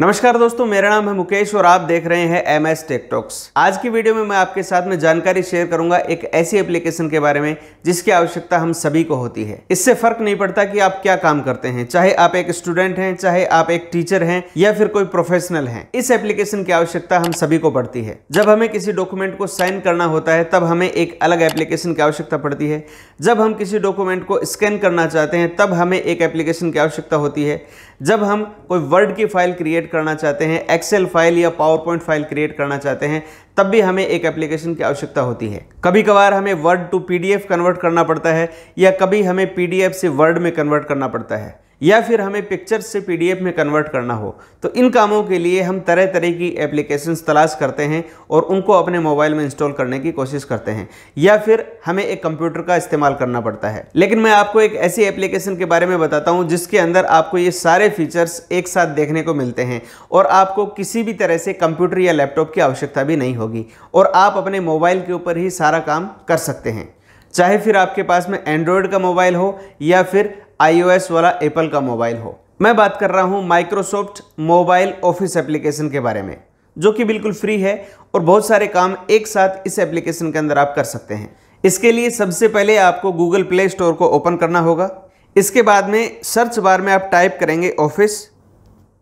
नमस्कार दोस्तों मेरा नाम है मुकेश और आप देख रहे हैं एम एस टेकटॉक्स आज की वीडियो में मैं आपके साथ में जानकारी शेयर करूंगा एक ऐसी एप्लीकेशन के बारे में जिसकी आवश्यकता हम सभी को होती है इससे फर्क नहीं पड़ता कि आप क्या काम करते हैं चाहे आप एक स्टूडेंट हैं चाहे आप एक टीचर हैं या फिर कोई प्रोफेशनल है इस एप्लीकेशन की आवश्यकता हम सभी को पड़ती है जब हमें किसी डॉक्यूमेंट को साइन करना होता है तब हमें एक अलग एप्लीकेशन की आवश्यकता पड़ती है जब हम किसी डॉक्यूमेंट को स्कैन करना चाहते हैं तब हमें एक एप्लीकेशन की आवश्यकता होती है जब हम कोई वर्ड की फाइल क्रिएट क्रिएट करना चाहते हैं एक्सेल फाइल या पावर पॉइंट फाइल क्रिएट करना चाहते हैं तब भी हमें एक एप्लीकेशन की आवश्यकता होती है कभी कभार हमें वर्ड टू पीडीएफ कन्वर्ट करना पड़ता है या कभी हमें पीडीएफ से वर्ड में कन्वर्ट करना पड़ता है या फिर हमें पिक्चर्स से पीडीएफ में कन्वर्ट करना हो तो इन कामों के लिए हम तरह तरह की एप्लीकेशंस तलाश करते हैं और उनको अपने मोबाइल में इंस्टॉल करने की कोशिश करते हैं या फिर हमें एक कंप्यूटर का इस्तेमाल करना पड़ता है लेकिन मैं आपको एक ऐसी एप्लीकेशन के बारे में बताता हूँ जिसके अंदर आपको ये सारे फीचर्स एक साथ देखने को मिलते हैं और आपको किसी भी तरह से कंप्यूटर या लैपटॉप की आवश्यकता भी नहीं होगी और आप अपने मोबाइल के ऊपर ही सारा काम कर सकते हैं चाहे फिर आपके पास में एंड्रॉयड का मोबाइल हो या फिर आईओएस वाला एप्पल का मोबाइल हो मैं बात कर रहा हूँ माइक्रोसॉफ्ट मोबाइल ऑफिस एप्लीकेशन के बारे में जो कि बिल्कुल फ्री है और बहुत सारे काम एक साथ इस एप्लीकेशन के अंदर आप कर सकते हैं इसके लिए सबसे पहले आपको गूगल प्ले स्टोर को ओपन करना होगा इसके बाद में सर्च बार में आप टाइप करेंगे ऑफिस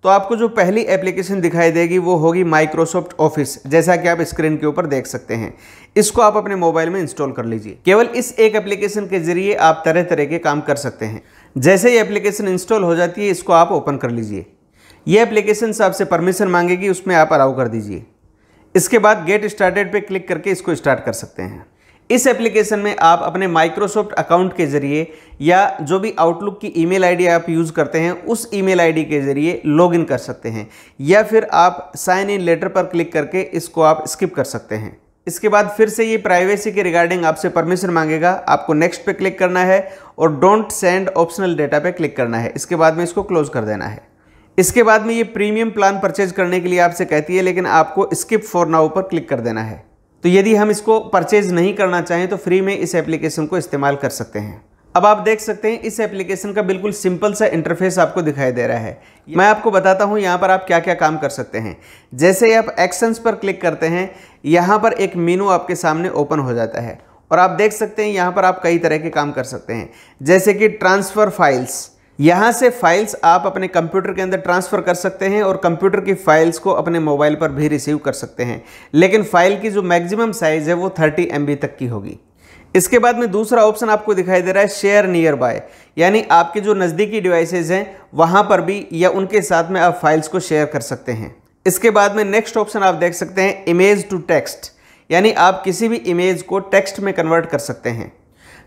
तो आपको जो पहली एप्लीकेशन दिखाई देगी वो होगी माइक्रोसॉफ्ट ऑफिस जैसा कि आप स्क्रीन के ऊपर देख सकते हैं इसको आप अपने मोबाइल में इंस्टॉल कर लीजिए केवल इस एक एप्लीकेशन के जरिए आप तरह तरह के काम कर सकते हैं जैसे ही एप्लीकेशन इंस्टॉल हो जाती है इसको आप ओपन कर लीजिए ये एप्लीकेशन आपसे परमिशन मांगेगी उसमें आप अलाउ कर दीजिए इसके बाद गेट स्टार्टेड पर क्लिक करके इसको स्टार्ट कर सकते हैं इस एप्लीकेशन में आप अपने माइक्रोसॉफ्ट अकाउंट के ज़रिए या जो भी आउटलुक की ईमेल आईडी आप यूज़ करते हैं उस ईमेल आईडी के ज़रिए लॉगिन कर सकते हैं या फिर आप साइन इन लेटर पर क्लिक करके इसको आप स्किप कर सकते हैं इसके बाद फिर से ये प्राइवेसी के रिगार्डिंग आपसे परमिशन मांगेगा आपको नेक्स्ट पे क्लिक करना है और डोंट सेंड ऑप्शनल डेटा पे क्लिक करना है इसके बाद में इसको क्लोज कर देना है इसके बाद में ये प्रीमियम प्लान परचेज करने के लिए आपसे कहती है लेकिन आपको स्किप फॉर नाउ पर क्लिक कर देना है तो यदि हम इसको परचेज नहीं करना चाहें तो फ्री में इस एप्लीकेशन को इस्तेमाल कर सकते हैं अब आप देख सकते हैं इस एप्लीकेशन का बिल्कुल सिंपल सा इंटरफेस आपको दिखाई दे रहा है मैं आपको बताता हूं यहां पर आप क्या क्या काम कर सकते हैं जैसे आप एक्शंस पर क्लिक करते हैं यहां पर एक मीनू आपके सामने ओपन हो जाता है और आप देख सकते हैं यहाँ पर आप कई तरह के काम कर सकते हैं जैसे कि ट्रांसफ़र फाइल्स यहाँ से फाइल्स आप अपने कंप्यूटर के अंदर ट्रांसफ़र कर सकते हैं और कंप्यूटर की फाइल्स को अपने मोबाइल पर भी रिसीव कर सकते हैं लेकिन फ़ाइल की जो मैक्सिमम साइज़ है वो 30 एम तक की होगी इसके बाद में दूसरा ऑप्शन आपको दिखाई दे रहा है शेयर नियर बाय यानी आपके जो नज़दीकी डिवाइसेज हैं वहाँ पर भी या उनके साथ में आप फाइल्स को शेयर कर सकते हैं इसके बाद में नेक्स्ट ऑप्शन आप देख सकते हैं इमेज टू टेक्स्ट यानी आप किसी भी इमेज को टेक्स्ट में कन्वर्ट कर सकते हैं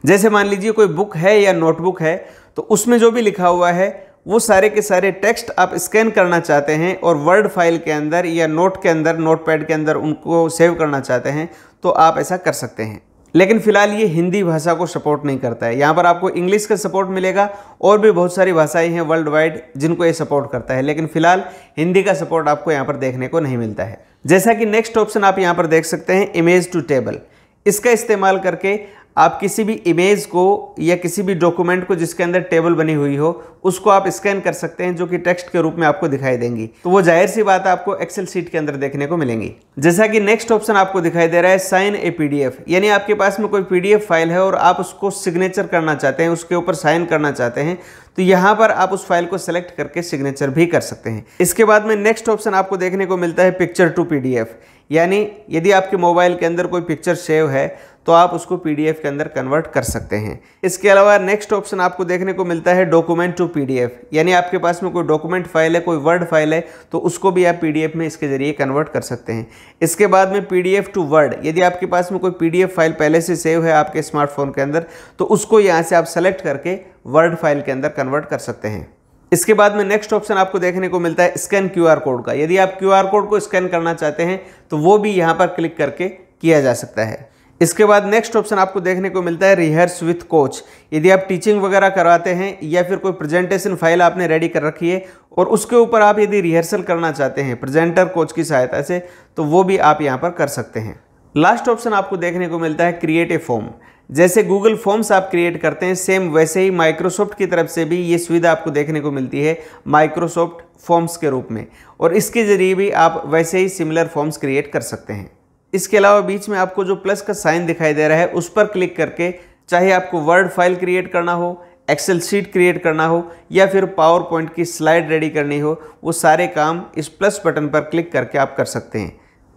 जैसे मान लीजिए कोई बुक है या नोटबुक है तो उसमें जो भी लिखा हुआ है वो सारे के सारे टेक्स्ट आप स्कैन करना चाहते हैं और वर्ड फाइल के अंदर या नोट के अंदर पैड के अंदर उनको सेव करना चाहते हैं तो आप ऐसा कर सकते हैं लेकिन फिलहाल ये हिंदी भाषा को सपोर्ट नहीं करता है यहाँ पर आपको इंग्लिश का सपोर्ट मिलेगा और भी बहुत सारी भाषाएं हैं वर्ल्ड वाइड जिनको ये सपोर्ट करता है लेकिन फिलहाल हिंदी का सपोर्ट आपको यहाँ पर देखने को नहीं मिलता है जैसा कि नेक्स्ट ऑप्शन आप यहाँ पर देख सकते हैं इमेज टू टेबल इसका इस्तेमाल करके आप किसी भी इमेज को या किसी भी डॉक्यूमेंट को जिसके अंदर टेबल बनी हुई हो उसको आप स्कैन कर सकते हैं जो कि टेक्स्ट के रूप में आपको दिखाई देंगी तो वो जाहिर सी बात आपको एक्सेल सीट के अंदर देखने को मिलेंगी जैसा कि नेक्स्ट ऑप्शन आपको दिखाई दे रहा है साइन ए पीडीएफ यानी आपके पास में कोई पीडीएफ फाइल है और आप उसको सिग्नेचर करना चाहते हैं उसके ऊपर साइन करना चाहते हैं तो यहाँ पर आप उस फाइल को सिलेक्ट करके सिग्नेचर भी कर सकते हैं इसके बाद में नेक्स्ट ऑप्शन आपको देखने को मिलता है पिक्चर टू पीडीएफ यानी यदि आपके मोबाइल के अंदर कोई पिक्चर सेव है तो आप उसको पीडीएफ के अंदर कन्वर्ट कर सकते हैं इसके अलावा नेक्स्ट ऑप्शन आपको देखने को मिलता है डॉक्यूमेंट टू पीडीएफ यानी आपके पास में कोई डॉक्यूमेंट फाइल है कोई वर्ड फाइल है तो उसको भी आप पीडीएफ में इसके जरिए कन्वर्ट कर सकते हैं इसके बाद में पीडीएफ टू वर्ड यदि आपके पास में कोई पीडीएफ फाइल पहले से सेव है आपके स्मार्टफोन के अंदर तो उसको यहाँ से आप सेलेक्ट करके वर्ड फाइल के अंदर कन्वर्ट कर सकते हैं इसके बाद में नेक्स्ट ऑप्शन आपको देखने को मिलता है स्कैन क्यू कोड का यदि आप क्यू कोड को स्कैन करना चाहते हैं तो वो भी यहाँ पर क्लिक करके किया जा सकता है इसके बाद नेक्स्ट ऑप्शन आपको देखने को मिलता है रिहर्स विथ कोच यदि आप टीचिंग वगैरह करवाते हैं या फिर कोई प्रेजेंटेशन फाइल आपने रेडी कर रखी है और उसके ऊपर आप यदि रिहर्सल करना चाहते हैं प्रेजेंटर कोच की सहायता से तो वो भी आप यहाँ पर कर सकते हैं लास्ट ऑप्शन आपको देखने को मिलता है क्रिएट ए फॉर्म जैसे गूगल फॉर्म्स आप क्रिएट करते हैं सेम वैसे ही माइक्रोसॉफ्ट की तरफ से भी ये सुविधा आपको देखने को मिलती है माइक्रोसॉफ्ट फॉर्म्स के रूप में और इसके ज़रिए भी आप वैसे ही सिमिलर फॉर्म्स क्रिएट कर सकते हैं इसके अलावा बीच में आपको जो प्लस का साइन दिखाई दे रहा है उस पर क्लिक करके चाहे आपको वर्ड फाइल क्रिएट करना हो एक्सेल सीट क्रिएट करना हो या फिर पावर पॉइंट की स्लाइड रेडी करनी हो वो सारे काम इस प्लस बटन पर क्लिक करके आप कर सकते हैं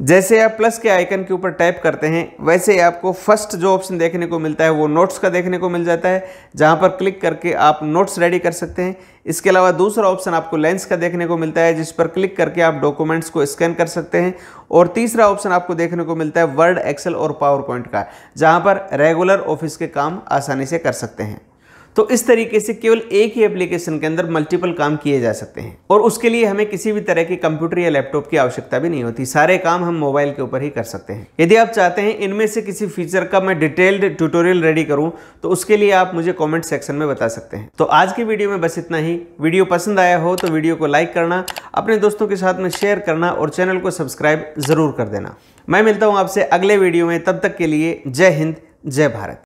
जैसे आप प्लस के आइकन के ऊपर टैप करते हैं वैसे आपको फर्स्ट जो ऑप्शन देखने को मिलता है वो नोट्स का देखने को मिल जाता है जहाँ पर क्लिक करके आप नोट्स रेडी कर सकते हैं इसके अलावा दूसरा ऑप्शन आपको लेंस का देखने को मिलता है जिस पर क्लिक करके आप डॉक्यूमेंट्स को स्कैन कर सकते हैं और तीसरा ऑप्शन आपको देखने को मिलता है वर्ड एक्सेल और पावर पॉइंट का जहाँ पर रेगुलर ऑफिस के काम आसानी से कर सकते हैं तो इस तरीके से केवल एक ही एप्लीकेशन के अंदर मल्टीपल काम किए जा सकते हैं और उसके लिए हमें किसी भी तरह के कंप्यूटर या लैपटॉप की आवश्यकता भी नहीं होती सारे काम हम मोबाइल के ऊपर ही कर सकते हैं यदि आप चाहते हैं इनमें से किसी फीचर का मैं डिटेल्ड ट्यूटोरियल रेडी करूँ तो उसके लिए आप मुझे कॉमेंट सेक्शन में बता सकते हैं तो आज की वीडियो में बस इतना ही वीडियो पसंद आया हो तो वीडियो को लाइक करना अपने दोस्तों के साथ में शेयर करना और चैनल को सब्सक्राइब ज़रूर कर देना मैं मिलता हूँ आपसे अगले वीडियो में तब तक के लिए जय हिंद जय भारत